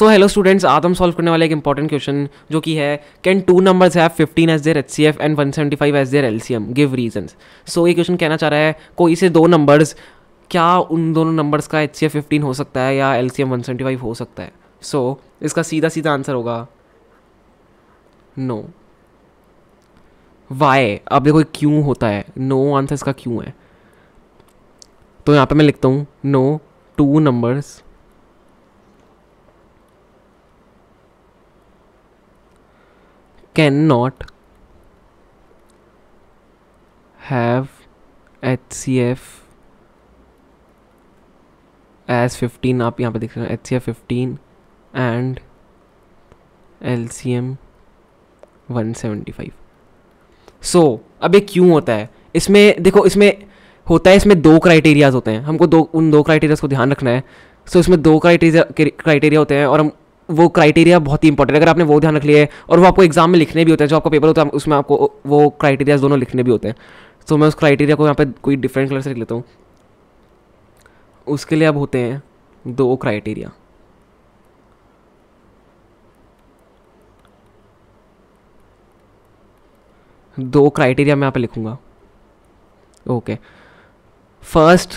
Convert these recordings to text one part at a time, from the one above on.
so hello students आज हम solve करने वाले एक इंपॉर्टेंट क्वेश्चन जो कि है can two numbers have 15 as their HCF and 175 as their LCM give reasons so ये क्वेश्चन कहना चाह रहा है कोई से दो नंबर्स क्या उन दोनों नंबर्स का एच 15 हो सकता है या एल सी एम हो सकता है सो so, इसका सीधा सीधा आंसर होगा नो वाई अब देखो क्यों होता है नो no आंसर इसका क्यों है तो यहाँ पे मैं लिखता हूँ no two numbers H C F as fifteen आप यहाँ पे देख सकते हैं C M one seventy five so so, अब ये क्यों होता है इसमें देखो इसमें होता है इसमें दो क्राइटेरियाज होते हैं हमको दो उन दो क्राइटेरियाज को ध्यान रखना है सो so, इसमें दो क्राइटेरिया क्राइटेरिया होते हैं और हम वो क्राइटेरिया बहुत ही इंपॉर्टेंट है अगर आपने वो ध्यान रख लिया है और वो आपको एग्जाम में लिखने भी होते हैं जो आपका पेपर होता है उसमें आपको वो क्राइटेरियाज दोनों लिखने भी होते हैं तो मैं उस क्राइटेरिया को यहाँ पे कोई डिफरेंट कलर से लिख लेता हूँ उसके लिए अब होते हैं दो क्राइटेरिया दो क्राइटेरिया मैं यहाँ पे लिखूँगा ओके फर्स्ट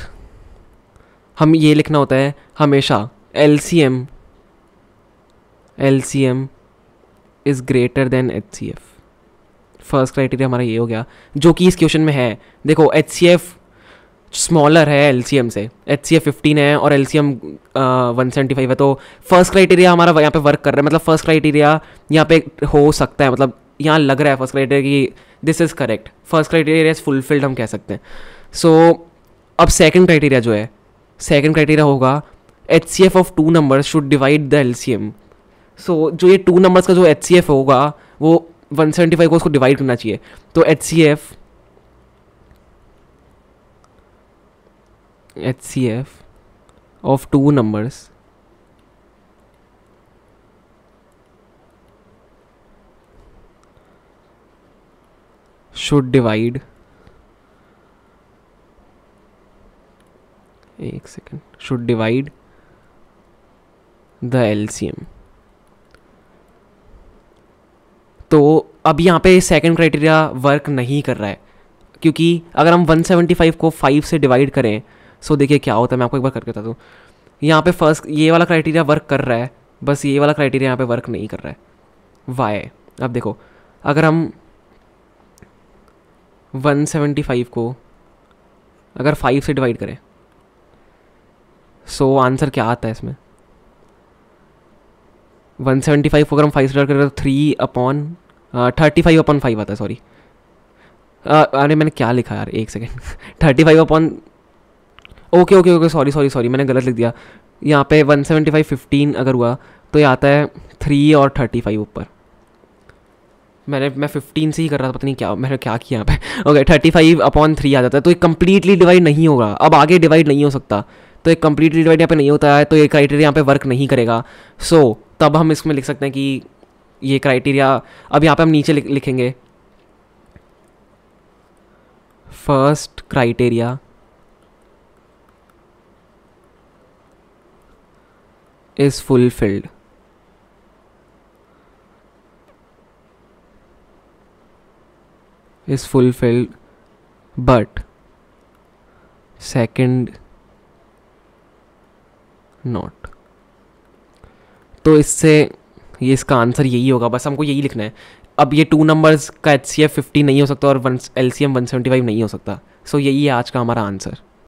हम ये लिखना होता है हमेशा L C M L is greater than H C F first criteria हमारा ये हो गया जो कि इस क्वेश्चन में है देखो एच सी एफ स्मॉलर है एल सी एम से एच सी एफ फिफ्टीन है और L C M one seventy five है तो फर्स्ट क्राइटेरिया हमारा यहाँ पे वर्क कर रहा है मतलब फर्स्ट क्राइटेरिया यहाँ पे हो सकता है मतलब यहाँ लग रहा है फर्स्ट क्राइटेरिया कि this is correct first criteria is fulfilled हम कह सकते हैं सो so, अब सेकेंड क्राइटेरिया जो है सेकेंड क्राइटेरिया होगा H C F of two number should divide the L C M so so, जो ये टू नंबर्स का जो एच सी एफ होगा वो वन सेवेंटी फाइव को उसको डिवाइड करना चाहिए तो H C F H C F of two numbers should divide एक second should divide the L C M तो अब यहाँ पे सेकंड क्राइटेरिया वर्क नहीं कर रहा है क्योंकि अगर हम 175 को 5 से डिवाइड करें सो देखिए क्या होता है मैं आपको एक बार करके बता दूँ यहाँ पे फर्स्ट ये वाला क्राइटेरिया वर्क कर रहा है बस ये वाला क्राइटेरिया यहाँ पे वर्क नहीं कर रहा है वाई अब देखो अगर हम 175 को अगर 5 से डिवाइड करें सो so, आंसर क्या आता है इसमें वन सेवेंटी फाइव को अगर हम फाइव स्टार करें तो three upon thirty five upon five आता है सॉरी uh, अरे मैंने क्या लिखा यार एक second thirty five upon okay okay okay sorry sorry sorry मैंने गलत लिख दिया यहाँ पे वन सेवेंटी फाइव फिफ्टीन अगर हुआ तो ये आता है थ्री और थर्टी फाइव ऊपर मैंने मैं फिफ्टीन से ही कर रहा था पता नहीं क्या मैंने क्या किया यहाँ पे okay thirty five upon three आ जाता है तो ये कम्प्लीटली डिवाइड नहीं होगा अब आगे डिवाइड नहीं हो सकता तो एक कंप्लीट डिवाइड यहाँ पे नहीं होता है तो ये क्राइटेरिया यहाँ पे वर्क नहीं करेगा सो so, तब हम इसमें लिख सकते हैं कि ये क्राइटेरिया अब यहाँ पे हम नीचे लिख, लिखेंगे first criteria is fulfilled is fulfilled but second not तो इससे ये इसका आंसर यही होगा बस हमको यही लिखना है अब ये टू नंबर्स का एच सी एफ फिफ्टी नहीं हो सकता और one L C M one seventy five नहीं हो सकता सो so यही है आज का हमारा आंसर